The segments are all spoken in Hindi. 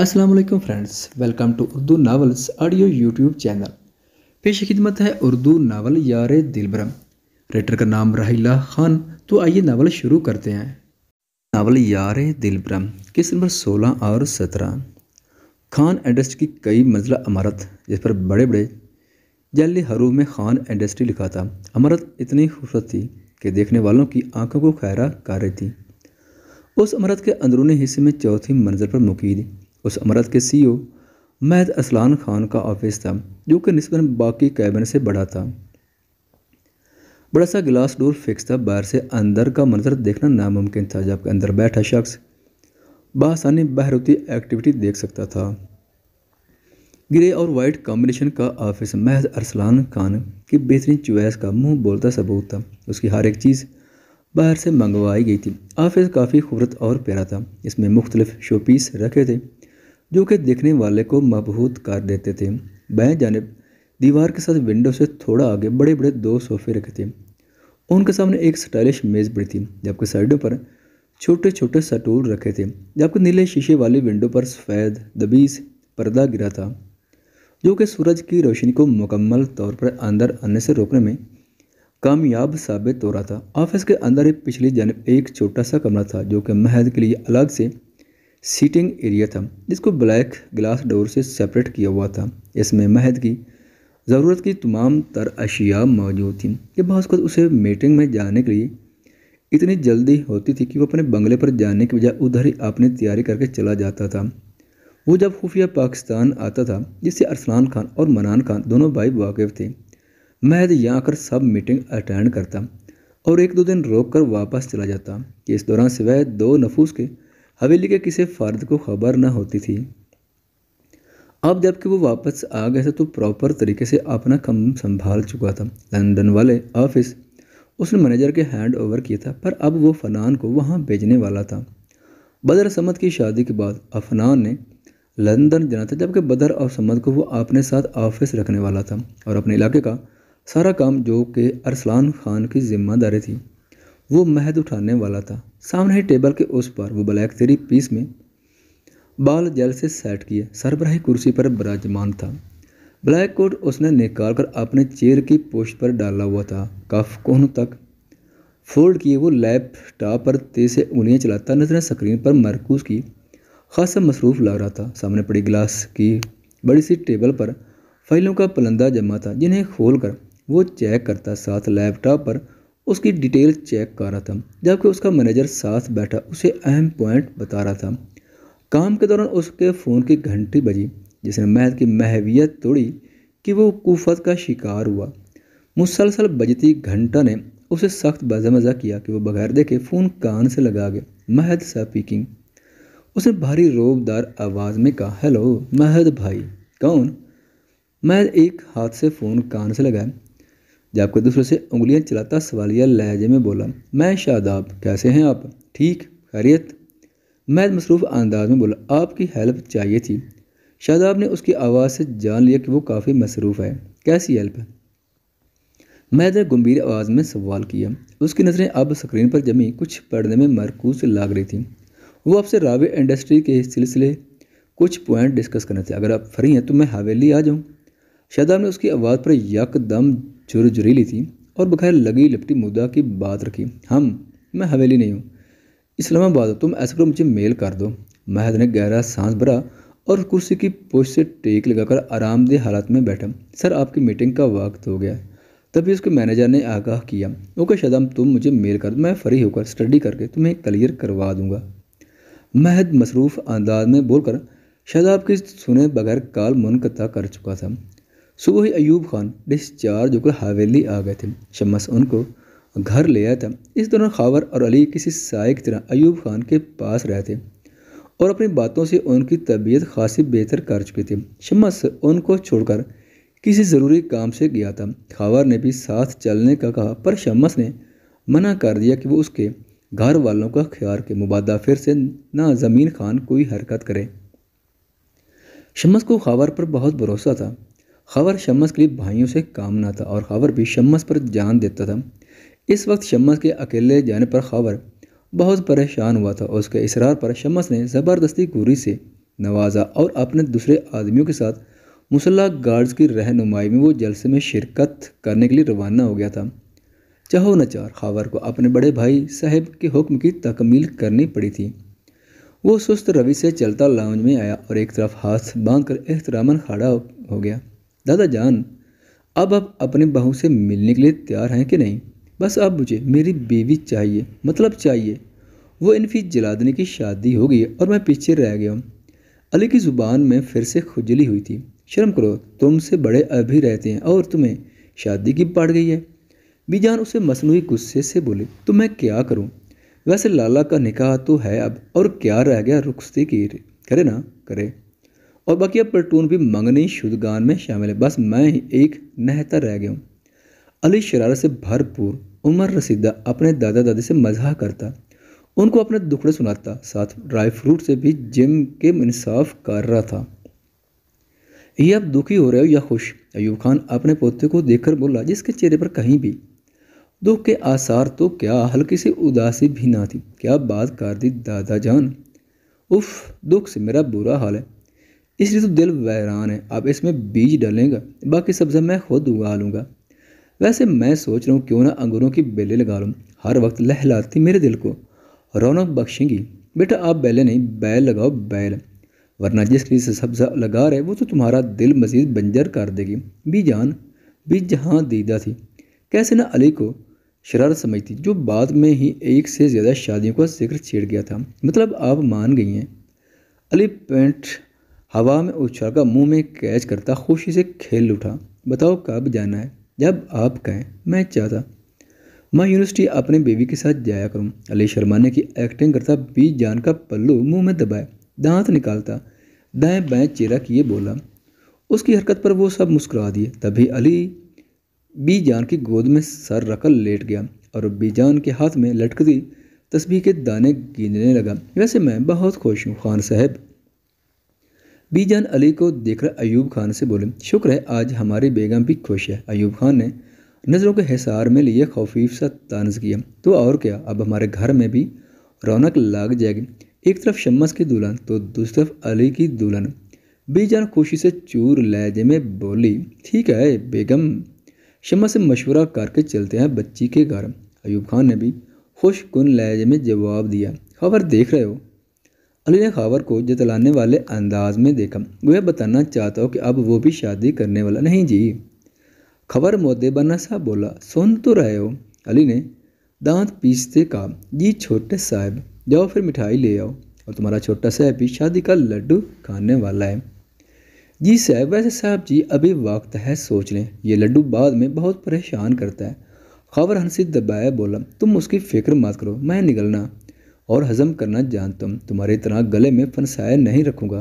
Aslam friends welcome to Urdu novels audio YouTube channel पेश खिदमत है उर्दू नावल यार दिलबरम राइटर का नाम राहिला खान तो आइए नावल शुरू करते हैं नावल यार दिलबरम किस नंबर 16 और 17 खान इंडस्ट्री की कई मंजिला इमारत जिस पर बड़े बड़े जैली हरूफ में खान इंडस्ट्री लिखा था इमारत इतनी खूबसूरत थी कि देखने वालों की आंखों को खैरा कर रही थी उस इमारत के अंदरूनी हिस्से में चौथी मंजिल पर मुकीद उस अमरत के सीईओ महद असलान खान का ऑफिस था जो कि नस्बन बाकी कैबिन से बड़ा था बड़ा सा गिलास डोर फिक्स था बाहर से अंदर का मंजर देखना नामुमकिन था जबकि अंदर बैठा शख्स बसानी बहरूती एक्टिविटी देख सकता था ग्रे और वाइट कॉम्बिनेशन का ऑफिस महज अरसलान खान की बेहतरीन चॉइस का मुंह बोलता सबूत था उसकी हर एक चीज़ बाहर से मंगवाई गई थी ऑफिस काफ़ी खूबरत और प्यारा था इसमें मुख्तलिफ शोपीस रखे थे जो कि देखने वाले को मबहूत कर देते थे बाएँ जानब दीवार के साथ विंडो से थोड़ा आगे बड़े बड़े दो सोफे रखे थे उनके सामने एक स्टाइलिश मेज़ पड़ी थी जबकि साइडों पर छोटे छोटे सटूल रखे थे जबकि नीले शीशे वाली विंडो पर सफ़ेद दबीस पर्दा गिरा था जो कि सूरज की रोशनी को मुकम्मल तौर पर अंदर आने से रोकने में कामयाब साबित हो रहा था ऑफिस के अंदर ही पिछली जानब एक छोटा सा कमरा था जो कि महद के लिए अलग से सीटिंग एरिया था जिसको ब्लैक ग्लास डोर से सेपरेट किया हुआ था इसमें महद की ज़रूरत की तमाम तर अशिया मौजूद थी बहुत खुद उसे मीटिंग में जाने के लिए इतनी जल्दी होती थी कि वो अपने बंगले पर जाने की बजाय उधर ही अपनी तैयारी करके चला जाता था वो जब खुफिया पाकिस्तान आता था जिससे अरसलान खान और मनान खान दोनों भाई वाकिफ़ थे महद यहाँ आकर सब मीटिंग अटेंड करता और एक दो दिन रोक कर वापस चला जाता कि इस दौरान सिवाय दो नफूस के हवेली के किसी फ़र्द को खबर ना होती थी अब जबकि वो वापस आ गए थे तो प्रॉपर तरीके से अपना कम संभाल चुका था लंदन वाले ऑफिस उसने मैनेजर के हैंड ओवर किया था पर अब वो फनान को वहाँ भेजने वाला था बदर समद की शादी के बाद अफनान ने लंदन जाना था जबकि बदर और समद को वो अपने साथ ऑफिस रखने वाला था और अपने इलाके का सारा काम जो कि अरसलान खान की जिम्मेदारी थी वो महद उठाने वाला था सामने ही टेबल के उस पर वो ब्लैक थ्री पीस में बाल जल से सेट किए सरबराही कुर्सी पर विराजमान था ब्लैक कोट उसने निकाल कर अपने चेयर की पोस्ट पर डाला हुआ था कफ कोहन तक फोल्ड किए वो लैपटॉप पर तेज से उंगलियाँ चलाता नजर स्क्रीन पर मरकूज की खासा मसरूफ लग रहा था सामने पड़ी गिलास की बड़ी सी टेबल पर फाइलों का पलंदा जमा था जिन्हें खोल कर वो चेक करता साथ लैपटॉप पर उसकी डिटेल चेक कर रहा था जबकि उसका मैनेजर साथ बैठा उसे अहम पॉइंट बता रहा था काम के दौरान उसके फ़ोन की घंटी बजी जिसने महद की महवियत तोड़ी कि वो कुफत का शिकार हुआ मुसलसल बजती घंटा ने उसे सख्त मजा किया कि वो बगैर देखे फ़ोन कान से लगा गया महद सा पीकिंग उसने भारी रोबदार आवाज़ में कहा हेलो महद भाई कौन महद एक हाथ से फ़ोन कान से लगाया जाबकर दूसरों से उंगलियां चलाता सवालिया लहजे में बोला मैं शादाब कैसे हैं आप ठीक खैरियत मैं मसरूफ़ अंदाज में बोला आपकी हेल्प चाहिए थी शादाब ने उसकी आवाज़ से जान लिया कि वो काफ़ी मसरूफ़ है कैसी हेल्प है मैं ने गंभीर आवाज़ में सवाल किया उसकी नज़रें अब स्क्रीन पर जमी कुछ पढ़ने में मरकूज लाग रही थी वो आपसे रावे इंडस्ट्री के सिलसिले कुछ पॉइंट डिस्कस करना थे अगर आप फ्री हैं तो मैं हवेली आ जाऊँ शादाब ने उसकी आवाज़ पर यकदम झुरझुरी ली थी और बखैर लगी लिपटी मुद्दा की बात रखी हम मैं हवेली नहीं हूँ इस्लामाबाद तुम ऐसे करो मुझे मेल कर दो महद ने गहरा सांस भरा और कुर्सी की पोश से टेक लगाकर आरामदेह हालात में बैठा सर आपकी मीटिंग का वक्त हो गया है तभी उसके मैनेजर ने आगाह किया ओके शदाम तुम मुझे मेल कर मैं फ्री होकर स्टडी करके तुम्हें क्लियर करवा दूंगा महद मसरूफ़ अंदाज में बोलकर शादाब के सुने बगैर काल मुनकता कर चुका था सुबह ही अयूब खान डिस्चार्ज होकर हवेली आ गए थे शमस उनको घर ले आया था इस दौरान खावर और अली किसी साय की तरह अयूब खान के पास रहे थे और अपनी बातों से उनकी तबीयत खासी बेहतर कर चुकी थी शमस उनको छोड़कर किसी ज़रूरी काम से गया था खावर ने भी साथ चलने का कहा पर शमस ने मना कर दिया कि वो उसके घर वालों का ख्याल के मुबादा फिर से ना ज़मीन खान कोई हरकत करे शमस को खावर पर बहुत भरोसा था खबर शम्मस के लिए भाइयों से कामना था और खबर भी शम्मस पर जान देता था इस वक्त शम्मस के अकेले जाने पर खबर बहुत परेशान हुआ था उसके इसरार पर शम्मस ने ज़बरदस्ती घूरी से नवाजा और अपने दूसरे आदमियों के साथ मुसल्ला गार्ड्स की रहनुमाई में वो जलसे में शिरकत करने के लिए रवाना हो गया था चाहो न चार खबर को अपने बड़े भाई साहब के हुक्म की तकमील करनी पड़ी थी वो सुस्त रवि से चलता लाउंज में आया और एक तरफ हाथ बांधकर एहतराम खड़ा हो गया दादा जान अब आप अपने बहू से मिलने के लिए तैयार हैं कि नहीं बस अब मुझे मेरी बेबी चाहिए मतलब चाहिए वो इनफी जलादने की शादी हो गई और मैं पीछे रह गया हूँ अली की ज़ुबान में फिर से खुजली हुई थी शर्म करो तुमसे बड़े अभी रहते हैं और तुम्हें शादी की पड़ गई है बीजान उसे मसनू गुस्से से बोले तो मैं क्या करूँ वैसे लाला का निकाह तो है अब और क्या रह गया रुखते की करे ना करे और बाकी अब प्लटून भी मंगनी शुद्धगान में शामिल है बस मैं ही एक नहतर रह गया हूँ अली शरारत से भरपूर उमर रसीदा अपने दादा दादी से मजाक करता उनको अपने दुखड़े सुनाता साथ ड्राई फ्रूट से भी जिम के इंसाफ कर रहा था ये अब दुखी हो रहे हो या खुश अयूब खान अपने पोते को देखकर बोला जिसके चेहरे पर कहीं भी दुख के आसार तो क्या हल्की सी उदासी भी ना थी क्या बात कर दी दादा जान उफ दुख से मेरा बुरा हाल है इसलिए तो दिल वैरान है अब इसमें बीज डालेंगे बाकी सब्ज़ा मैं खुद उगा लूँगा वैसे मैं सोच रहा हूँ क्यों ना अंगूरों की बेले लगा लूँ हर वक्त लहलाती मेरे दिल को रौनक बख्शेंगी बेटा आप बैलें नहीं बैल लगाओ बैल वरना जिस चीज़ से सब्ज़ा लगा रहे वो तो तुम्हारा दिल मजीद बंजर कर देगी बी जान बी जहाँ दीदा थी कैसे ना अली को शरारत समझती जो बाद में ही एक से ज़्यादा शादियों का जिक्र छेड़ गया था मतलब आप मान गई हैं अली पेंट हवा में उछाल कर मुंह में कैच करता खुशी से खेल उठा बताओ कब जाना है जब आप कहें मैं चाहता मैं यूनिवर्सिटी अपने बेबी के साथ जाया करूँ अली शर्मा ने की एक्टिंग करता बी जान का पल्लू मुंह में दबाया दांत निकालता दाएं बाएं चेहरा किए बोला उसकी हरकत पर वो सब मुस्कुरा दिए तभी अली बी जान की गोद में सर रखकर लेट गया और बी जान के हाथ में लटकती तस्बीह के दाने गिनने लगा वैसे मैं बहुत खुश हूँ खान साहब बीजान अली को देखकर अयूब खान से बोले शुक्र है आज हमारी बेगम भी खुश है अयूब खान ने नज़रों के हिसार में लिए खौफीफ सा तानज किया तो और क्या अब हमारे घर में भी रौनक लाग जाएगी एक तरफ शम्मस की दुल्हन तो दूसरी तरफ अली की दुल्हन बीजान खुशी से चूर लहजे में बोली ठीक है बेगम शम्मस से मशवरा करके चलते हैं बच्ची के घर अयूब खान ने भी खुश कन लहजे में जवाब दिया खबर देख रहे हो अली ने खबर को जतलाने वाले अंदाज में देखा वह बताना चाहता हो कि अब वो भी शादी करने वाला नहीं जी खबर मोदे बना साहब बोला सुन तो रहे हो अली ने दांत पीसते कहा जी छोटे साहब जाओ फिर मिठाई ले आओ और तुम्हारा छोटा साहब भी शादी का लड्डू खाने वाला है जी साहब वैसे साहब जी अभी वक्त है सोच लें ये लड्डू बाद में बहुत परेशान करता है खबर हंसी दबाया बोला तुम उसकी फिक्र मत करो मैं निकलना और हज़म करना जानता हूँ तुम्हारे तरह गले में फंसाया नहीं रखूँगा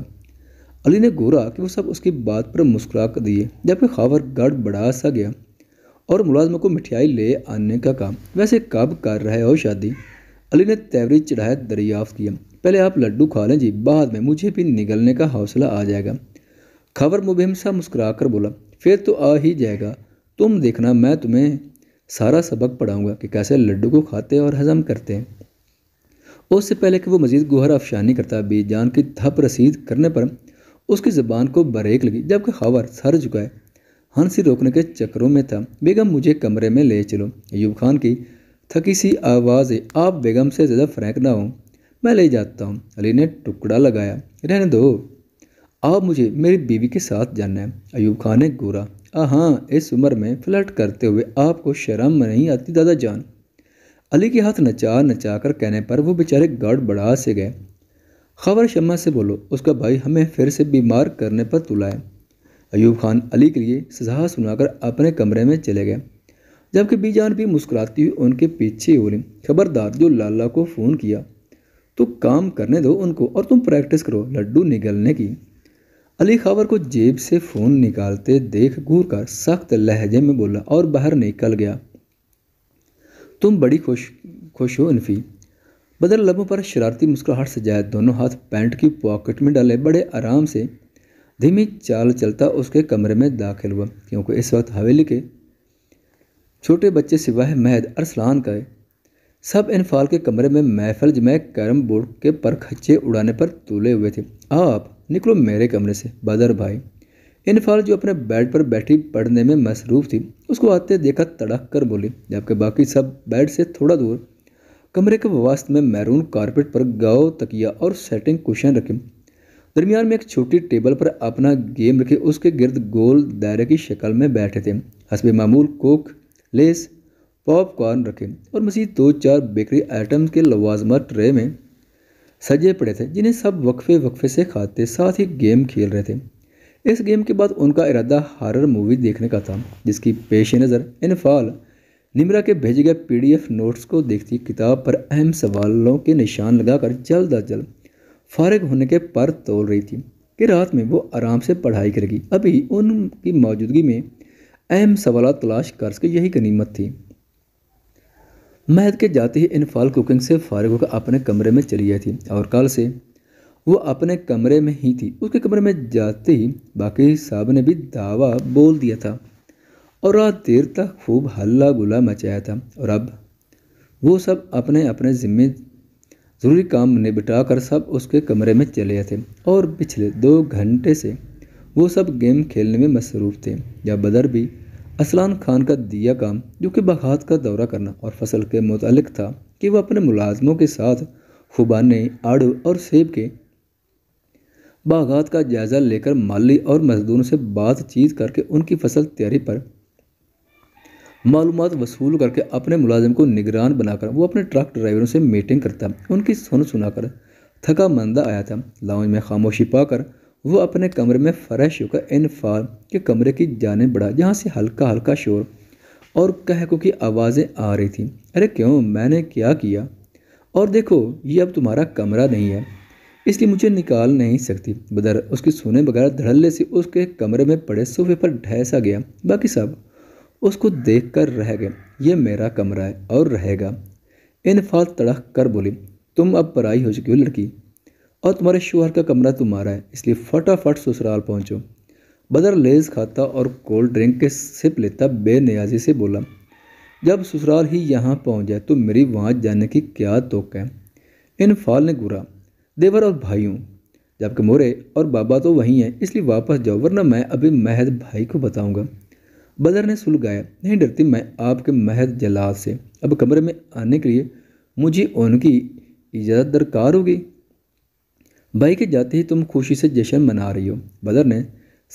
अली ने गोरा कि वो सब उसकी बात पर मुस्कुरा कर दिए जबकि खावर गढ़ बड़ा सा गया और मुलाजमों को मिठाई ले आने का काम वैसे कब कर रहे हो शादी अली ने तैवरी चढ़ाया दरियाफ्त किया पहले आप लड्डू खा लें जी बाद में मुझे भी निगलने का हौसला आ जाएगा खबर मुबिम सा मुस्कुरा कर बोला फिर तो आ ही जाएगा तुम देखना मैं तुम्हें सारा सबक पढ़ाऊँगा कि कैसे लड्डू को खाते और हज़म करते हैं उससे पहले कि वो मज़ीद गुहर अफशानी करता करता जान की थप रसीद करने पर उसकी ज़बान को बरेक लगी जबकि खबर सर झुकाए हंसी रोकने के चक्करों में था बेगम मुझे कमरे में ले चलो अयूब खान की थकी सी आवाज़ आप बेगम से ज़्यादा फ्रैंक ना हो मैं ले जाता हूँ अली ने टुकड़ा लगाया रहने दो आप मुझे मेरी बीवी के साथ जाना है अयूब खान ने घूरा हाँ इस उम्र में फ्लर्ट करते हुए आपको शर्म नहीं आती दादा जान अली के हाथ नचा नचा कर कहने पर वो बेचारे गार्ड बढ़ा से गए खबर शमा से बोलो उसका भाई हमें फिर से बीमार करने पर तुलाए अयूब खान अली के लिए सजा सुनाकर अपने कमरे में चले गए जबकि बीजान भी मुस्कुराती हुई उनके पीछे बोली खबरदार जो लाला को फ़ोन किया तो काम करने दो उनको और तुम प्रैक्टिस करो लड्डू निगलने की अली खबर को जेब से फ़ोन निकालते देख घूर कर सख्त लहजे में बोला और बाहर निकल गया तुम बड़ी खुश खुश हो अनफी बदल लबों पर शरारती मुस्कुराहट सजाया दोनों हाथ पैंट की पॉकेट में डाले बड़े आराम से धीमी चाल चलता उसके कमरे में दाखिल हुआ क्योंकि इस वक्त हवेली के छोटे बच्चे सिवाय महद अरसलान का सब इनफाल के कमरे में महफल जमे कैरम बोर्ड के परखच्चे उड़ाने पर तुले हुए थे आप निकलो मेरे कमरे से बदर भाई इनफाल जो अपने बेड पर बैठी पढ़ने में मसरूफ थी उसको आते देखा तड़क कर बोली जबकि बाकी सब बेड से थोड़ा दूर कमरे के वास्त में मैरून कारपेट पर गाओ तकिया और सेटिंग कुशन रखी दरमियान में एक छोटी टेबल पर अपना गेम रखे उसके गिर्द गोल दायरे की शक्ल में बैठे थे हसब मामूल कोक लेस पॉपकॉर्न रखे और मसीह दो चार बेकरी आइटम्स के लवाजमा ट्रे में सजे पड़े थे जिन्हें सब वक्फे वक्फे से खाते साथ ही गेम खेल रहे थे इस गेम के बाद उनका इरादा हारर मूवी देखने का था जिसकी पेश नज़र इनफाल निमरा के भेजे गए पीडीएफ नोट्स को देखती किताब पर अहम सवालों के निशान लगाकर जल्द अज जल्द फारग होने के पर तोल रही थी कि रात में वो आराम से पढ़ाई करेगी अभी उनकी मौजूदगी में अहम सवाल तलाश कर सके यही गनीमत थी महद के जाते ही इनफाल कुकिंग से फारग होकर अपने कमरे में चली आई थी और कल से वो अपने कमरे में ही थी उसके कमरे में जाते ही बाकी साहब ने भी दावा बोल दिया था और रात देर तक खूब हल्ला गुला मचाया था और अब वो सब अपने अपने जिम्मे ज़रूरी काम निपटा कर सब उसके कमरे में चले थे और पिछले दो घंटे से वो सब गेम खेलने में मसरूफ़ थे या बदर भी असलान खान का दिया काम जो कि बाहत का दौरा करना और फसल के मुतलक था कि वह अपने मुलाजमों के साथ खुबाने आड़ू और सेब के बागात का जायज़ा लेकर माली और मजदूरों से बातचीत करके उनकी फसल तैयारी पर मालूम वसूल करके अपने मुलाजिम को निगरान बनाकर वो अपने ट्रक ड्राइवरों से मीटिंग करता उनकी सुन सुनाकर थका मंदा आया था लाउंज में खामोशी पाकर वो अपने कमरे में फ्रेश होकर इन फार के कमरे की जाने बढ़ा जहाँ से हल्का हल्का शोर और कहकों की आवाज़ें आ रही थी अरे क्यों मैंने क्या किया और देखो ये अब तुम्हारा कमरा नहीं है इसलिए मुझे निकाल नहीं सकती बदर उसकी सोने बगैर धड़ल्ले से उसके कमरे में पड़े सोफे पर ढहसा गया बाकी सब उसको देख कर रह गए ये मेरा कमरा है और रहेगा इनफाल तड़क कर बोली तुम अब पराई हो चुकी हो लड़की और तुम्हारे शोहर का कमरा तुम्हारा है इसलिए फटाफट ससुराल पहुँचो बदर लेज खाता और कोल्ड ड्रिंक के सिप लेता बेनियाजी से बोला जब ससुराल ही यहाँ पहुँच जाए तो मेरी वहाँ जाने की क्या तोक है इनफाल ने घूरा देवर और भाई हूँ जबकि मोरे और बाबा तो वहीं हैं इसलिए वापस जाओ वरना मैं अभी महज भाई को बताऊँगा बदर ने सुलगाया नहीं डरती मैं आपके महज जलाद से अब कमरे में आने के लिए मुझे उनकी इजाज़त दरकार होगी भाई के जाते ही तुम खुशी से जश्न मना रही हो बदर ने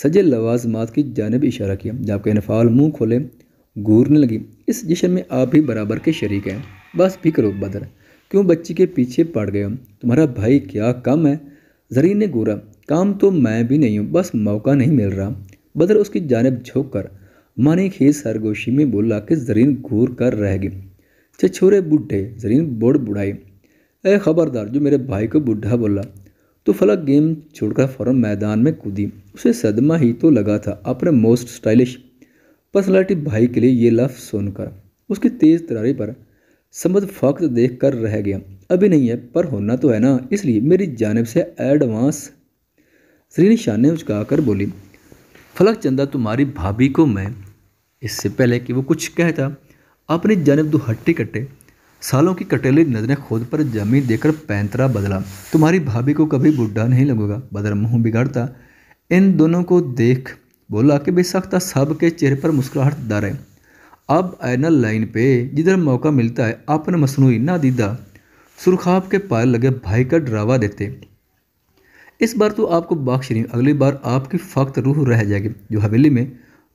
सजे लवाजमात की जानब इशारा किया जबकि इनफाल मुंह खोले घूरने लगी इस जश्न में आप भी बराबर के शरीक हैं बस फिक्र हो बदर क्यों बच्ची के पीछे पड़ गए हो तुम्हारा भाई क्या कम है जरीन ने घूरा काम तो मैं भी नहीं हूँ बस मौका नहीं मिल रहा बदर उसकी जानब झोंक कर माने खेज सरगोशी में बोला कि जरीन घूर कर रह गई छछोरे बुढ़े जरीन बुढ़ बुढ़ाई ए खबरदार जो मेरे भाई को बुढ़ा बोला तो फलक गेम छोड़कर फौरन मैदान में कूदी उसे सदमा ही तो लगा था अपने मोस्ट स्टाइलिश पर्सनैलिटी भाई के लिए ये लफ्ज़ सुनकर उसकी तेज़ तरारी पर समझ फ़ख्त देख कर रह गया अभी नहीं है पर होना तो है ना इसलिए मेरी जानब से एडवांस श्री निशान ने कर बोली फलक चंदा तुम्हारी भाभी को मैं इससे पहले कि वो कुछ कहता अपनी जानब दो हट्टी कट्टे सालों की कटेली नजरें खोद पर जमी देकर पैंतरा बदला तुम्हारी भाभी को कभी बुढ़ा नहीं लगेगा बदर मुँह बिगाड़ता इन दोनों को देख बोला कि बेसख्ता सब के चेहरे पर मुस्कुराहट है अब एनल लाइन पे जिधर मौका मिलता है अपन मसनू ना दीदा सुरखाब के पार लगे भाई का डरावा देते इस बार तो आपको नहीं अगली बार आपकी फक्त रूह रह जाएगी जो हवेली में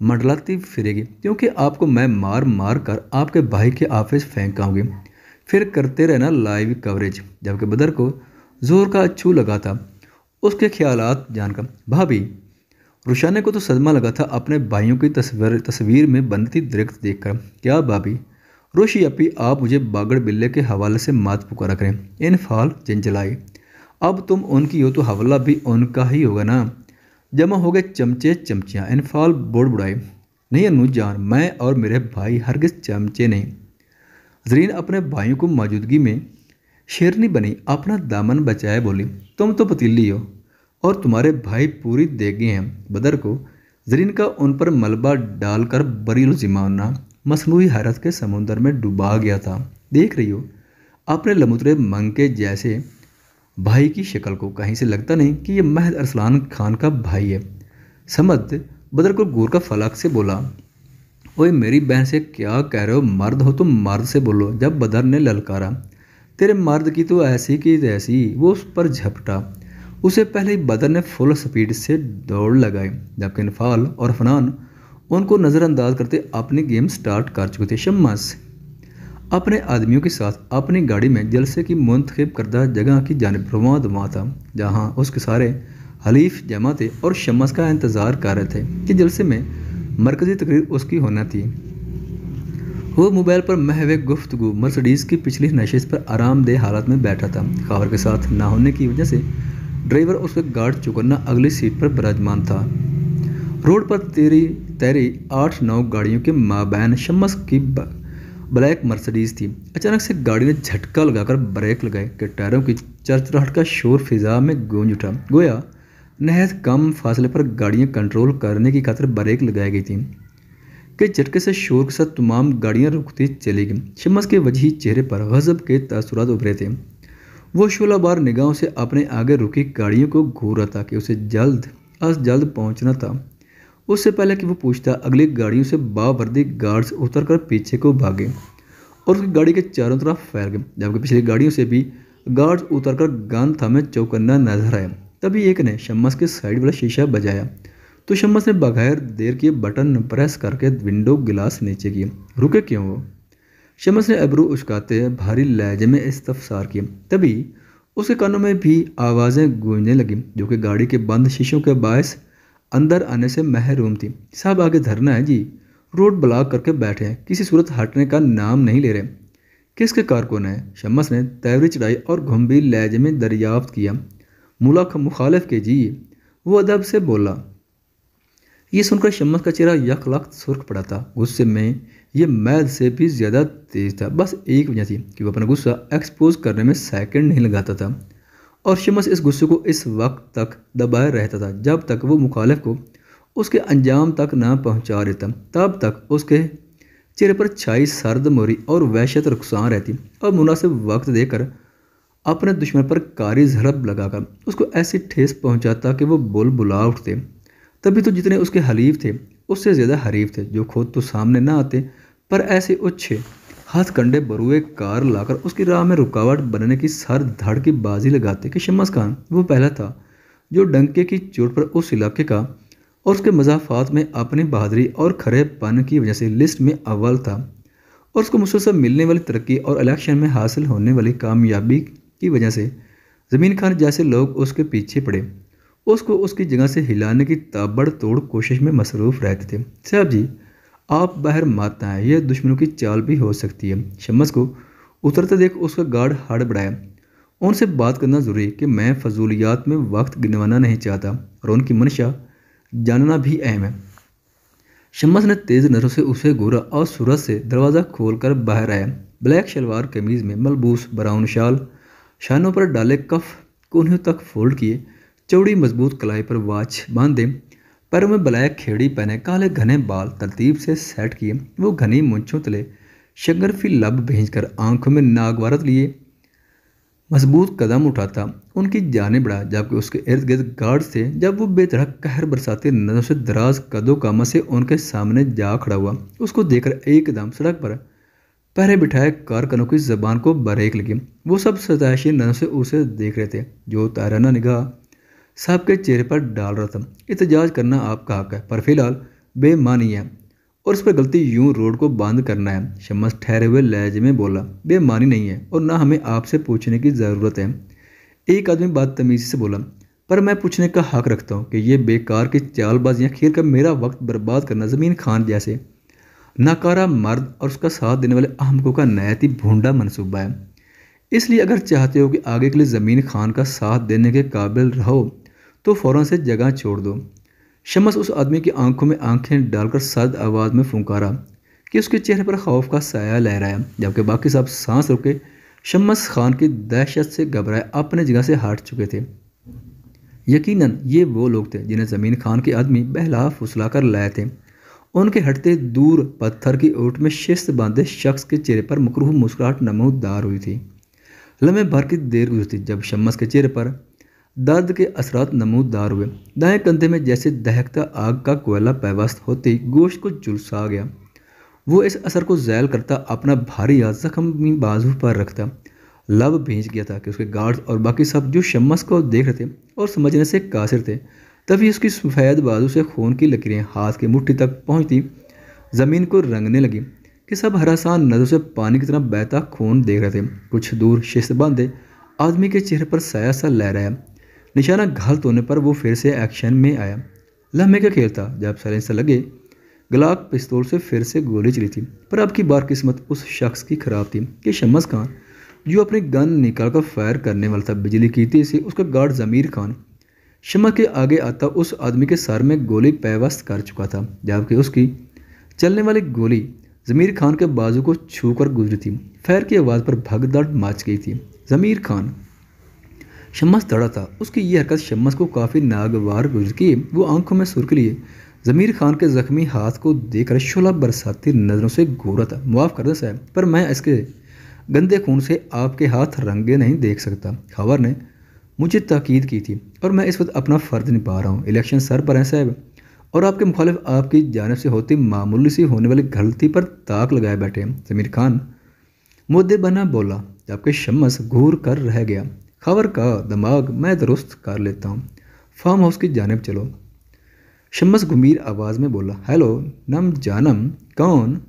मंडलाती फिरेगी क्योंकि आपको मैं मार मार कर आपके भाई के ऑफिस आऊँगी फिर करते रहना लाइव कवरेज जबकि बदर को जोर का अच्छू लगा था उसके ख्यालात जानकर भाभी रुशाने को तो सदमा लगा था अपने भाइयों की तस्वीर तस्वीर में बनती दरख्त देखकर क्या भाभी रोशी अपी आप मुझे बागड़ बिल्ले के हवाले से मात पुकारा करें इन फाल जंजलाई अब तुम उनकी हो तो हवाला भी उनका ही होगा ना जमा हो गए चमचे चमचियाँ इन फाल बोड़ नहीं अनु जान मैं और मेरे भाई हरगिज चमचे नहीं जरीन अपने भाइयों को मौजूदगी में शेरनी बनी अपना दामन बचाए बोली तुम तो पतीली हो और तुम्हारे भाई पूरी गए हैं बदर को जरीन का उन पर मलबा डालकर बरील जिमाना मसनू हैरत के समुंदर में डुबा गया था देख रही हो अपने लमुतरे मंग के जैसे भाई की शक्ल को कहीं से लगता नहीं कि यह महद अरसलान खान का भाई है समझ बदर को गोर का फलाक से बोला ओए मेरी बहन से क्या कह रहे हो मर्द हो तुम तो मर्द से बोलो जब बदर ने ललकारा तेरे मर्द की तो ऐसी की ऐसी वो उस पर झपटा उसे पहले बदर ने फुल स्पीड से दौड़ लगाई जबकि इनफाल और फनान उनको नज़रअंदाज करते अपनी गेम स्टार्ट कर चुके थे शम्मस अपने आदमियों के साथ अपनी गाड़ी में जलसे की मुंतखब करदा जगह की जानब रवा दुमा था जहाँ उसके सारे हलीफ जमा थे और शम्मस का इंतज़ार कर रहे थे कि जलसे में मरकज़ी तकरीर उसकी होना थी वो मोबाइल पर महवे गुफ्तगु मर्सडीज़ की पिछली नशे पर आरामदेह हालत में बैठा था खबर के साथ ना होने की वजह से ड्राइवर और उसका गार्ड चौकन्ना अगली सीट पर विराजमान था रोड पर तेरी तैरी आठ नौ गाड़ियों के माबैन शमस की ब्लैक मर्सिडीज थी अचानक से गाड़ी ने झटका लगाकर ब्रेक लगाए कि टायरों की चरचराहट का शोर फिजा में गूंज उठा गोया नहज कम फासले पर गाड़ियां कंट्रोल करने की खातर ब्रेक लगाई गई थी के झटके से शोर के साथ तमाम गाड़ियां रुकती चली गई शम्मस के वजही चेहरे पर गजब के तसरत उभरे थे वो शोला बार निगाहों से अपने आगे रुकी गाड़ियों को घूर रहा था कि उसे जल्द अज जल्द पहुंचना था उससे पहले कि वो पूछता अगली गाड़ियों से बावर्दी गार्ड्स उतर कर पीछे को भागे और उसकी गाड़ी के चारों तरफ फैल गए जबकि पिछली गाड़ियों से भी गार्ड्स उतर कर गान थामे चौकन्ना नजर आया तभी एक ने शम्मस के साइड वाला शीशा बजाया तो शम्मस ने बगैर देर के बटन प्रेस करके विंडो गिलास नीचे किए रुके क्यों वो शमस ने अबरू उछकाते हुए भारी लहजे में इस्तफसार किया तभी उसके कानों में भी आवाज़ें गूंजने लगीं जो कि गाड़ी के बंद शीशों के बायस अंदर आने से महरूम थी साहब आगे धरना है जी रोड ब्लॉक करके बैठे हैं किसी सूरत हटने का नाम नहीं ले रहे किसके कारकुन है शमस ने तैवरी चढ़ाई और गंभीर लहजे में दरियाफ्त किया मुलाख मुखालिफ के जी वो अदब से बोला ये सुनकर शमस का चेहरा लख सुर्ख पड़ा था गुस्से में ये मैथ से भी ज़्यादा तेज था बस एक वजह थी कि वह अपना गुस्सा एक्सपोज करने में सेकंड नहीं लगाता था और शमस इस गुस्से को इस वक्त तक दबाए रहता था जब तक वो मुखालफ को उसके अंजाम तक ना पहुंचा देता तब तक उसके चेहरे पर छाई सर्द मोरी और वहशत रुखसान रहती और मुनासिब वक्त देकर अपने दुश्मन पर कारी झड़प लगाकर उसको ऐसी ठेस पहुंचाता कि वो बुल बुला उठते तभी तो जितने उसके हलीफ थे उससे ज़्यादा हरीफ थे जो खुद तो सामने ना आते पर ऐसे उच्छे हथकंडे बरुए कार लाकर उसकी राह में रुकावट बनने की सर धड़ की बाजी लगाते कि शमस खान वो पहला था जो डंके की चोट पर उस इलाके का और उसके मजाफात में अपनी बहादुरी और खरे पन की वजह से लिस्ट में अव्वल था और उसको मुसलसल मिलने वाली तरक्की और इलेक्शन में हासिल होने वाली कामयाबी की वजह से ज़मीन खान जैसे लोग उसके पीछे पड़े उसको उसकी जगह से हिलाने की ताबड़ तोड़ कोशिश में मसरूफ़ रहते थे साहब जी आप बाहर मारता है यह दुश्मनों की चाल भी हो सकती है शम्मस को उतरते देख उसका गार्ड हाड़ बढ़ाया उनसे बात करना ज़रूरी कि मैं फजूलियात में वक्त गिनवाना नहीं चाहता और उनकी मंशा जानना भी अहम है शम्मस ने तेज़ नज़रों से उसे घूरा और सूरज से दरवाज़ा खोलकर बाहर आया ब्लैक शलवार कमीज़ में मलबूस ब्राउन शाल शानों पर डाले कफ कोन्हों तक फोल्ड किए चौड़ी मजबूत कलाई पर वाच बांधे पैरों में ब्लैक खेड़ी पहने काले घने बाल तरतीब से सेट किए वो घनी मुंछों तले फी लब भेज कर आंखों में नागवारत लिए मजबूत कदम उठाता उनकी जाने बढ़ा जबकि उसके इर्द गिर्द गार्ड थे जब वो बेतरह कहर बरसाते नजरों से दराज कदों का मसे उनके सामने जा खड़ा हुआ उसको देखकर एकदम सड़क पर पहरे बिठाए कारकनों की जबान को बरेक लगी वो सब सतैशी नजर से उसे देख रहे थे जो तारा निगाह साहब के चेहरे पर डाल रहा था इतजाज करना आपका हक है पर फिलहाल बेमानी है और उस पर गलती यूं रोड को बंद करना है शमस ठहरे हुए लहजे में बोला बेमानी नहीं है और ना हमें आपसे पूछने की ज़रूरत है एक आदमी बदतमीजी से बोला पर मैं पूछने का हक रखता हूँ कि ये बेकार की चालबाजियाँ खेल कर मेरा वक्त बर्बाद करना ज़मीन खान जैसे नाकारा मर्द और उसका साथ देने वाले अहमकों का ही भूडा मनसूबा है इसलिए अगर चाहते हो कि आगे के लिए ज़मीन खान का साथ देने के काबिल रहो तो फ़ौर से जगह छोड़ दो शमस उस आदमी की आंखों में आंखें डालकर सर्द आवाज़ में फुंकारा कि उसके चेहरे पर खौफ का साया लहराया जबकि बाकी साहब सांस रुके शमस खान की दहशत से घबराए अपने जगह से हट चुके थे यकीनन ये वो लोग थे जिन्हें ज़मीन खान के आदमी बहला फुसला कर लाए थे उनके हटते दूर पत्थर की ओट में शिस्त बांधे शख्स के चेहरे पर मकरूह मुस्कुराहट नमोदार हुई थी लम्हे भर की देर गुजरती जब शम्मस के चेहरे पर दर्द के असरात नमूदार हुए दाएं कंधे में जैसे दहकता आग का कोयला पैवस्त होते ही गोश्त को झुलसा गया वो इस असर को जैल करता अपना भारी हाथ जख्मी बाजू पर रखता लब भेज गया था कि उसके गार्ड्स और बाकी सब जो शमस को देख रहे थे और समझने से कासिर थे तभी उसकी सफ़ेद बाजू से खून की लकीरें हाथ की मुट्ठी तक पहुंचती ज़मीन को रंगने लगी कि सब हरासान नजर से पानी की तरह बहता खून देख रहे थे कुछ दूर शिस्त बांधे आदमी के चेहरे पर साया सा लहराया निशाना गलत तो होने पर वो फिर से एक्शन में आया लम्हे का खेल था जब साइलेंसर लगे गलाक पिस्तौल से फिर से गोली चली थी पर अब की बार किस्मत उस शख्स की खराब थी कि शमस खान जो अपनी गन निकाल कर फायर करने वाला था बिजली की थी से उसका गार्ड ज़मीर खान शमा के आगे आता उस आदमी के सर में गोली पैवस्त कर चुका था जबकि उसकी चलने वाली गोली ज़मीर खान के बाजू को छू कर गुजरी थी फायर की आवाज़ पर भगदड़ मच गई थी ज़मीर खान शम्मस दड़ा था उसकी ये हरकत शम्मस को काफ़ी नागवार गुजरती वो आंखों में सुरख लिए ज़मीर खान के ज़ख्मी हाथ को देखकर शोला बरसाती नज़रों से घूरा था मुआफ़ कर दो साहब पर मैं इसके गंदे खून से आपके हाथ रंगे नहीं देख सकता खबर ने मुझे ताकीद की थी और मैं इस वक्त अपना फ़र्ज निभा रहा हूँ इलेक्शन सर पर हैं साहब और आपके मुखालिफ आपकी जानब से होती मामूली सी होने वाली गलती पर ताक लगाए बैठे हैं जमीर खान मुद्दे बना बोला जबकि शम्मस घूर कर रह गया खबर का दिमाग मैं दुरुस्त कर लेता हूँ फार्म हाउस की जानब चलो शम्मस गंभीर आवाज़ में बोला हेलो नम जानम कौन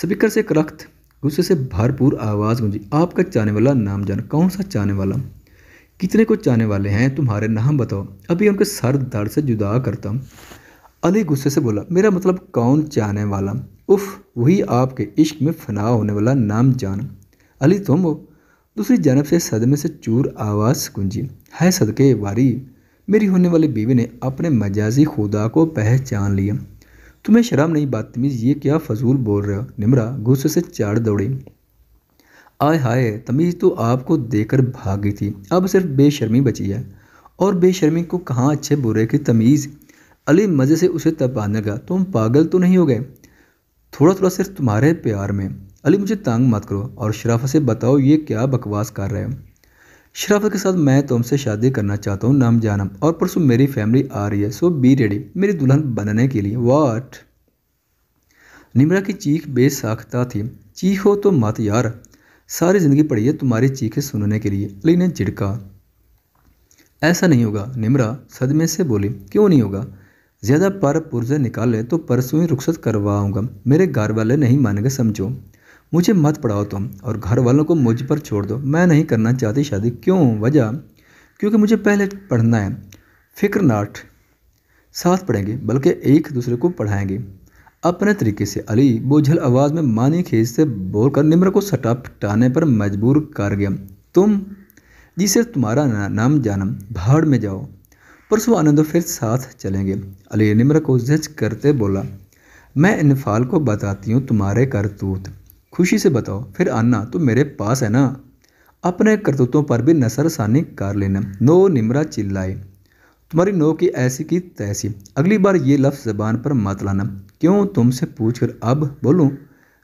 स्पीकर से करख्त गुस्से से भरपूर आवाज़ गूंजी आपका चाहने वाला नाम जान कौन सा चाहने वाला कितने को चाहने वाले हैं तुम्हारे नाम बताओ अभी उनके सर दर्द से जुदा करता हूँ अली गुस्से से बोला मेरा मतलब कौन चाहने वाला उफ वही आपके इश्क में फना होने वाला नाम जान अली तुम हो दूसरी जानब से सदमे से चूर आवाज़ गुंजी है सदके वारी मेरी होने वाली बीवी ने अपने मजाजी खुदा को पहचान लिया तुम्हें शर्म नहीं बदतमीज़ ये क्या फजूल बोल रहे हो निमरा गुस्से से चाड़ दौड़ी आय हाय तमीज़ तो आपको देकर भाग गई थी अब सिर्फ बेशर्मी बची है और बेशर्मी को कहाँ अच्छे बुरे की तमीज़ अली मज़े से उसे तपाने लगा तुम पागल तो नहीं हो गए थोड़ा थोड़ा सिर्फ तुम्हारे प्यार में अली मुझे तंग मत करो और शराफत से बताओ ये क्या बकवास कर रहे हो शराफत के साथ मैं तुमसे शादी करना चाहता हूँ नाम जानम और परसों मेरी फैमिली आ रही है सो बी रेडी मेरी दुल्हन बनने के लिए वाट निमरा की चीख बेसाख्ता थी चीखो तो मत यार सारी ज़िंदगी पड़ी है तुम्हारी चीखें सुनने के लिए अली ने झिड़का ऐसा नहीं होगा निमरा सदमे से बोली क्यों नहीं होगा ज़्यादा पर निकाल निकाले तो परसों ही रुखसत करवाऊँगा मेरे घर वाले नहीं मानेंगे समझो मुझे मत पढ़ाओ तुम और घर वालों को मुझ पर छोड़ दो मैं नहीं करना चाहती शादी क्यों वजह क्योंकि मुझे पहले पढ़ना है फिक्र नाट साथ पढ़ेंगे बल्कि एक दूसरे को पढ़ाएंगे अपने तरीके से अली बोझल आवाज़ में मानी खेज से बोलकर निम्र को सटा पर मजबूर कर गया तुम जिसे तुम्हारा नाम जानम भाड़ में जाओ परसों आनंद फिर साथ चलेंगे अली निम्र को जज करते बोला मैं इनफाल को बताती हूँ तुम्हारे करतूत खुशी से बताओ फिर आना तो मेरे पास है ना अपने करतूतों पर भी नसरसानी कर लेना नो निमरा चिल्लाए तुम्हारी नो की ऐसी की तैसी अगली बार ये लफ्ज़ जबान पर मत लाना क्यों तुमसे पूछ कर अब बोलूँ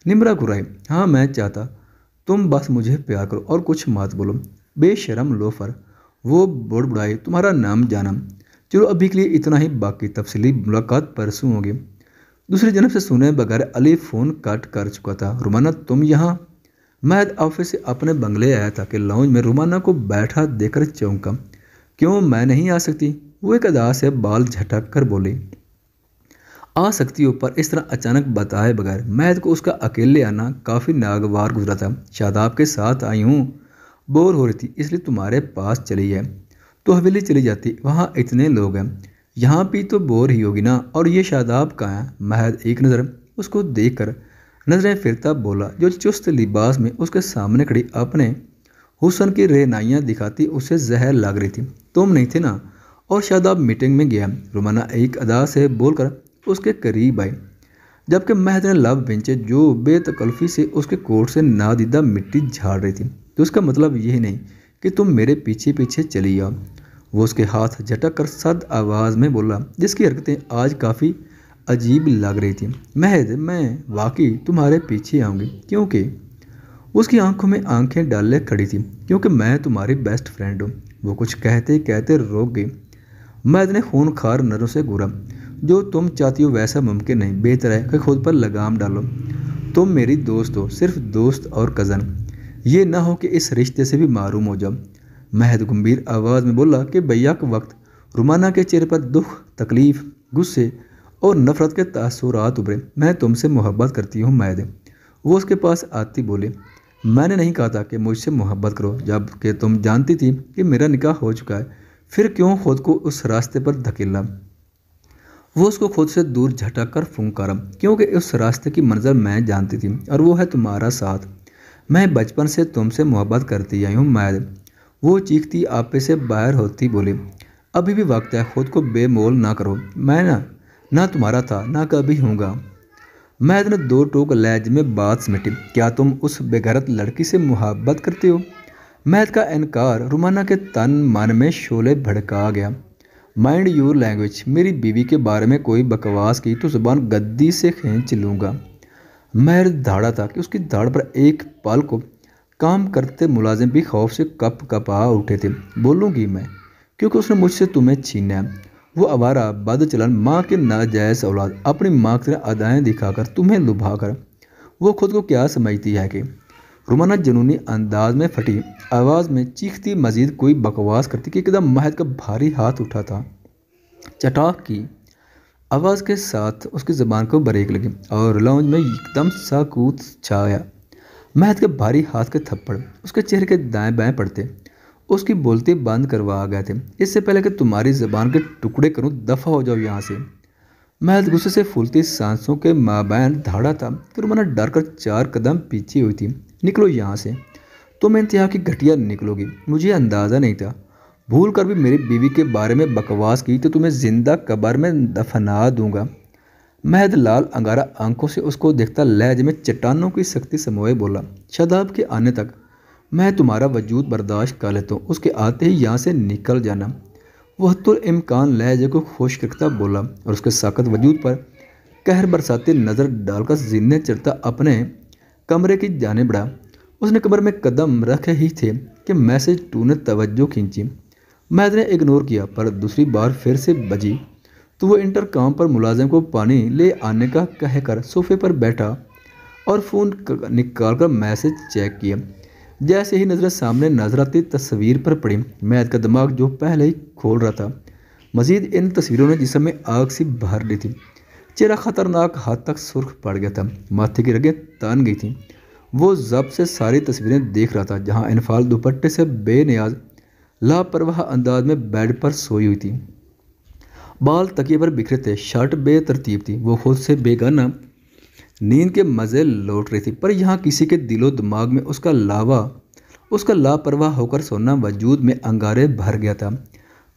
निमरा घुराए हाँ मैं चाहता तुम बस मुझे प्यार करो और कुछ मत बोलो बेशरम लोफर वो बुड़बुड़ाए तुम्हारा नाम जाना चलो अभी के लिए इतना ही बाकी तफसली मुलाकात परसों होगी दूसरी जनब से सुने बगैर अली फ़ोन कट कर चुका था रुमाना तुम यहाँ मैं ऑफिस से अपने बंगले आया था कि लाउंज में रुमाना को बैठा देकर चौंका क्यों मैं नहीं आ सकती वो एक अदा से बाल झटक कर बोली आ सकती हो पर इस तरह अचानक बताए बगैर मैद को तो उसका अकेले आना काफ़ी नागवार गुजरा था शादाब के साथ आई हूँ बोर हो रही थी इसलिए तुम्हारे पास चली है तो हवेली चली जाती वहाँ इतने लोग हैं यहाँ भी तो बोर ही होगी ना और ये शादाब का है महज एक नज़र उसको देख कर नजरें फिरता बोला जो चुस्त लिबास में उसके सामने खड़ी अपने हुसन की रेनाइयाँ दिखाती उसे जहर लग रही थी तुम नहीं थे ना और शादाब मीटिंग में गया रोमाना एक अदा से बोलकर उसके करीब आई जबकि महद ने लव बेंचे जो बेतकल्फी से उसके कोट से नादीदा मिट्टी झाड़ रही थी तो उसका मतलब यही नहीं कि तुम मेरे पीछे पीछे चली आओ वो उसके हाथ झटक कर सद आवाज़ में बोला जिसकी हरकतें आज काफ़ी अजीब लग रही थी महज मैं वाकई तुम्हारे पीछे आऊँगी क्योंकि उसकी आंखों में आंखें डालने खड़ी थी क्योंकि मैं तुम्हारी बेस्ट फ्रेंड हूँ वो कुछ कहते कहते रोक गई महज ने खून खार नरों से घूरा जो तुम चाहती हो वैसा मुमकिन नहीं बेहतर है कि खुद पर लगाम डालो तुम मेरी दोस्त हो सिर्फ दोस्त और कज़न ये ना हो कि इस रिश्ते से भी मारूम हो जाओ महद गंभीर आवाज़ में बोला कि भैया का वक्त रुमाना के चेहरे पर दुख तकलीफ़ गुस्से और नफ़रत के तसरात उभरे मैं तुमसे मोहब्बत करती हूँ महद वो उसके पास आती बोले मैंने नहीं कहा था कि मुझसे मोहब्बत करो जबकि तुम जानती थी कि मेरा निकाह हो चुका है फिर क्यों खुद को उस रास्ते पर धकेला वो उसको खुद से दूर झटक कर फूंकारा क्योंकि उस रास्ते की मंजर मैं जानती थी और वो है तुम्हारा साथ मैं बचपन से तुमसे मोहब्बत करती आई हूँ मैद वो चीखती आपे से बाहर होती बोली अभी भी वक्त है खुद को बेमोल ना करो मैं ना ना तुम्हारा था ना कभी हूँगा मैं ने दो टोक लहज में बात समेटी क्या तुम उस बेगरत लड़की से मुहब्बत करते हो मैद का इनकार रुमाना के तन मन में शोले भड़का गया माइंड योर लैंग्वेज मेरी बीवी के बारे में कोई बकवास की तो जुबान गद्दी से खींच लूँगा महर धाड़ा था कि उसकी धाड़ पर एक पल को काम करते मुलाजिम भी खौफ से कप कपा उठे थे बोलूँगी मैं क्योंकि उसने मुझसे तुम्हें छीना है वो आवारा बद चलन माँ के नाजायज औलाद अपनी माँ की अदाएँ दिखाकर तुम्हें लुभा कर वो खुद को क्या समझती है कि रुमाना जुनूनी अंदाज में फटी आवाज़ में चीखती मजीद कोई बकवास करती कि एकदम महद का भारी हाथ उठा था चटाक की आवाज़ के साथ उसकी ज़बान को ब्रेक लगी और लाउंज में एकदम सकूत छाया महत के भारी हाथ के थप्पड़ उसके चेहरे के दाएं बाएं पड़ते उसकी बोलते बंद करवा आ गए थे इससे पहले कि तुम्हारी जबान के टुकड़े करूं दफा हो जाओ यहाँ से महत गुस्से से फूलती सांसों के माबैन धाड़ा था कि रुमाना डर कर चार कदम पीछे हुई थी निकलो यहाँ से तुम इंतहा की घटिया निकलोगी मुझे अंदाज़ा नहीं था भूल कर भी मेरी बीवी के बारे में बकवास की तो तुम्हें ज़िंदा कबर में दफना दूंगा महद लाल अंगारा आंखों से उसको देखता लहज में चट्टानों की शक्ति समोए बोला शदाब के आने तक मैं तुम्हारा वजूद बर्दाश्त कर लेता हूँ उसके आते ही यहाँ से निकल जाना वह तुल इम्कान लहजे को खुश रखता बोला और उसके साकत वजूद पर कहर बरसाते नज़र डालकर जीने चढ़ता अपने कमरे की जाने बढ़ा उसने कमर में कदम रखे ही थे कि मैसेज टू ने तवज्जो खींची महद ने इग्नोर किया पर दूसरी बार फिर से बजी तो वह इंटरकॉम पर मुलाजिम को पानी ले आने का कहकर सोफे पर बैठा और फ़ोन निकाल कर मैसेज चेक किया जैसे ही नज़र सामने नजर आती तस्वीर पर पड़ी मैद का दिमाग जो पहले ही खोल रहा था मजीद इन तस्वीरों ने जिसमें में आग सी भर ली थी चेहरा ख़तरनाक हाथ तक सुर्ख पड़ गया था माथे की रगें तान गई थी वो जब से सारी तस्वीरें देख रहा था जहाँ इनफाल दुपट्टे से बेनियाज लापरवाह अंदाज में बेड पर सोई हुई थी बाल तकिए पर बिखरे थे शर्ट बेतरतीब थी वो खुद से बेगाना नींद के मज़े लौट रही थी पर यहाँ किसी के दिलो दिमाग में उसका लावा उसका लापरवाह होकर सोना वजूद में अंगारे भर गया था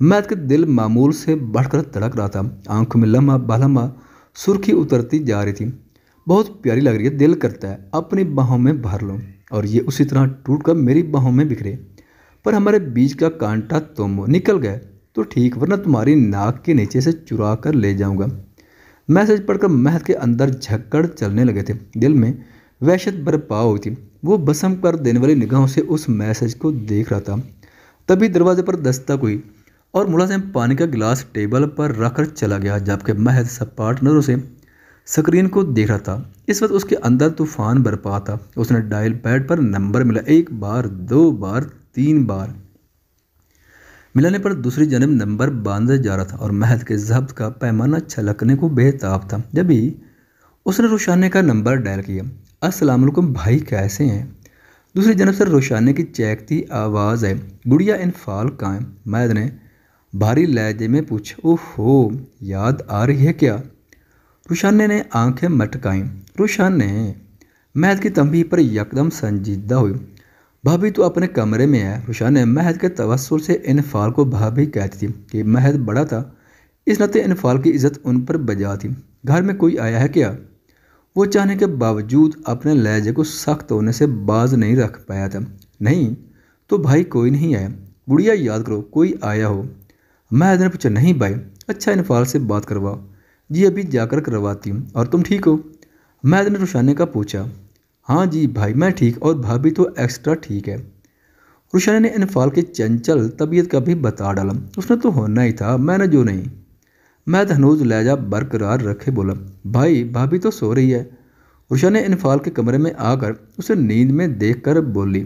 मैथ के दिल मामूल से बढ़कर तड़क रहा था आंखों में लम्हा बलम्हा सुर्खी उतरती जा रही थी बहुत प्यारी लग रही है दिल करता है अपनी बाहों में भर लो और ये उसी तरह टूट कर मेरी बाहों में बिखरे पर हमारे बीच का कांटा तुम तो निकल गए तो ठीक वरना तुम्हारी नाक के नीचे से चुरा कर ले जाऊंगा मैसेज पढ़कर महत के अंदर झक्कड़ चलने लगे थे दिल में वहशत बरपा हुई थी वो बसम कर देने वाली निगाहों से उस मैसेज को देख रहा था तभी दरवाजे पर दस्तक हुई और मुलाजिम पानी का गिलास टेबल पर रखकर चला गया जबकि महद सपाट नज़रों से स्क्रीन को देख रहा था इस वक्त उसके अंदर तूफान बरपा था उसने डायल पैड पर नंबर मिला एक बार दो बार तीन बार मिलाने पर दूसरी जन्म नंबर बानवे जा रहा था और महद के जब्त का पैमाना छलकने को बेताब था जब ही उसने रोशाने का नंबर डायल किया असलम भाई कैसे हैं दूसरी जनब से रोशाने की चैकती आवाज़ है गुड़िया फाल कायम मैद ने भारी लहजे में पूछा ओहो याद आ रही है क्या रोशाने ने आंखें मटकाई रोशाने मैद की तंबी पर यकदम संजीदा हुई भाभी तो अपने कमरे में है रुशा ने महद के तवसुर से इनफाल को भाभी कहती थी कि महद बड़ा था इस नाते इनफाल की इज्जत उन पर बजा थी घर में कोई आया है क्या वो चाहने के बावजूद अपने लहजे को सख्त होने से बाज नहीं रख पाया था नहीं तो भाई कोई नहीं आया बुढ़िया याद करो कोई आया हो महद ने पूछा नहीं भाई अच्छा इनफाल से बात करवाओ जी अभी जाकर करवाती हूँ और तुम ठीक हो महद ने रुशाने का पूछा हाँ जी भाई मैं ठीक और भाभी तो एक्स्ट्रा ठीक है रुशाना ने इनफाल की चंचल तबीयत का भी बता डाला उसने तो होना ही था मैंने जो नहीं मैं ले लहजा बरकरार रखे बोला भाई भाभी तो सो रही है रुशा ने इनफाल के कमरे में आकर उसे नींद में देख कर बोली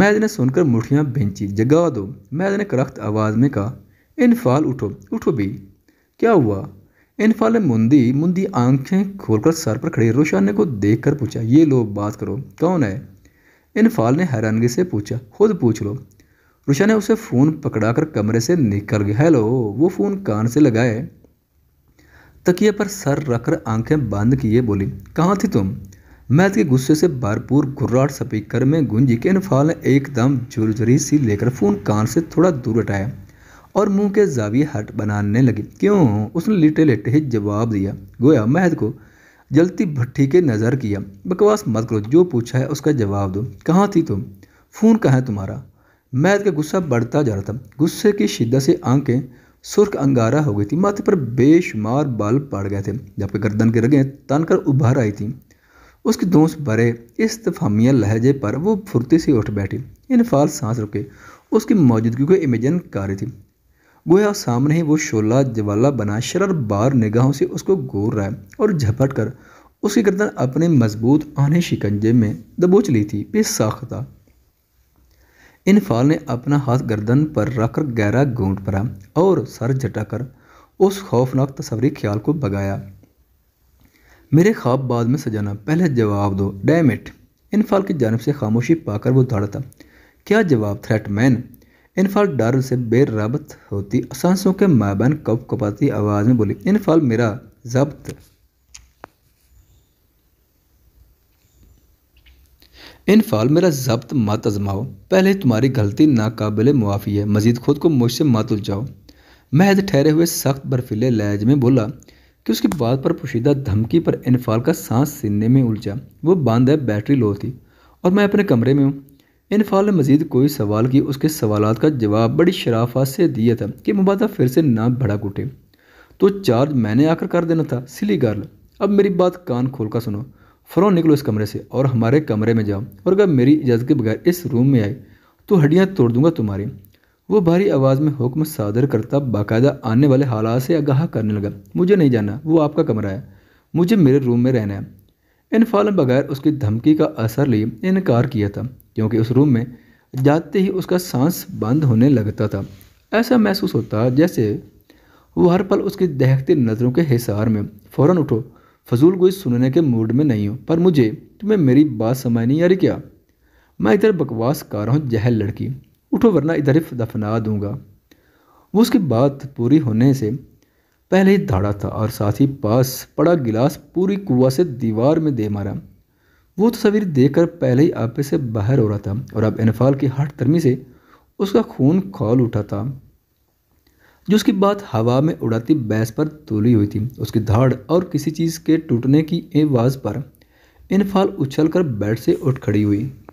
मैद ने सुनकर मुठियाँ भिंची जगा दो मैद ने करख्त आवाज़ में कहा इनफाल उठो उठो भी क्या हुआ इन फल मुंदी मुंदी आंखें खोलकर सर पर खड़ी रोशाने ने को देख कर पूछा ये लो बात करो कौन है इनफाल ने हैरानगी से पूछा खुद पूछ लो रुषा ने उसे फ़ोन पकड़ाकर कमरे से निकल गया हेलो वो फ़ोन कान से लगाए तकिए पर सर रखकर आंखें बंद किए बोली कहाँ थी तुम मैथ के गुस्से से भरपूर घुर्राट स्पीकर में गूंजी के इनफाल ने एकदम झुरझुरी सी लेकर फ़ोन कान से थोड़ा दूर हटाया और मुंह के जावी हट बनाने लगी क्यों उसने लेटे लेटे ही जवाब दिया गोया महद को जलती भट्टी के नज़र किया बकवास मत करो जो पूछा है उसका जवाब दो कहाँ थी तुम फ़ोन कहाँ है तुम्हारा महद का गुस्सा बढ़ता जा रहा था गुस्से की शिद्दत से आंखें सुर्ख अंगारा हो गई थी माथे पर बेशुमार बाल पड़ गए थे जबकि गर्दन के रगें तनकर कर उभर आई थी उसके दोस्त भरे इस तफामिया लहजे पर वो फुर्ती से उठ बैठी इन फाल सांस रुके उसकी मौजूदगी को इमेजन कर रही थी गोया सामने ही वो शोला जवाला बना शरर बार निगाहों से उसको घूर रहा है और झपट कर उसकी गर्दन अपने मजबूत आने शिकंजे में दबोच ली थी इन इनफाल ने अपना हाथ गर्दन पर रखकर गहरा गूंट भरा और सर झटाकर उस खौफनाक तस्वरी ख्याल को भगाया मेरे ख्वाब बाद में सजाना पहले जवाब दो डैमिट इनफाल की जानब से खामोशी पाकर वो दौड़ता क्या जवाब थ्रेट मैन इनफाल डर से बेरबत होती सांसों के माबन कप कपाती आवाज़ में बोली इनफाल मेरा जब्त इनफाल मेरा जब्त मत आजमाओ पहले तुम्हारी गलती नाकबिल मुआफ़ी है मजीद खुद को मुझसे मत उलझाओ महद ठहरे हुए सख्त बर्फीले लहज में बोला कि उसकी बात पर पोशीदा धमकी पर इनफाल का सांस सीने में उलझा वो बंद है बैटरी लो थी और मैं अपने कमरे में हूँ फाल ने मजीद कोई सवाल की उसके सवाल का जवाब बड़ी शराफत से दिया था कि मुबादा फिर से ना भड़क उठे तो चार्ज मैंने आकर कर देना था सिली गर्ल अब मेरी बात कान खोल कर सुनो फ़ौरन निकलो इस कमरे से और हमारे कमरे में जाओ और अगर मेरी इजाज़त के बगैर इस रूम में आए तो हड्डियाँ तोड़ दूंगा तुम्हारी वो भारी आवाज़ में हुक्म सादर करता बाकायदा आने वाले हालात से आगाह करने लगा मुझे नहीं जाना वो आपका कमरा है मुझे मेरे रूम में रहना है इन फाल बगैर उसकी धमकी का असर लिए इनकार किया था क्योंकि उस रूम में जाते ही उसका सांस बंद होने लगता था ऐसा महसूस होता जैसे वो हर पल उसकी दहकती नज़रों के हिसार में फ़ौरन उठो फजूल कोई सुनने के मूड में नहीं हो पर मुझे तुम्हें मेरी बात समझ नहीं आ रही क्या मैं इधर बकवास कर रहा हूँ जहल लड़की उठो वरना इधर ही दफना दूंगा वो उसकी बात पूरी होने से पहले ही धाड़ा था और साथ ही पास पड़ा गिलास पूरी कुआ से दीवार में दे मारा वो तस्वीर तो देखकर पहले ही आपे से बाहर हो रहा था और अब इनफाल की हट तरमी से उसका खून खोल उठा था जो उसकी बात हवा में उड़ाती बैस पर तोली हुई थी उसकी धाड़ और किसी चीज़ के टूटने की आवाज़ पर इनफाल कर बेड से उठ खड़ी हुई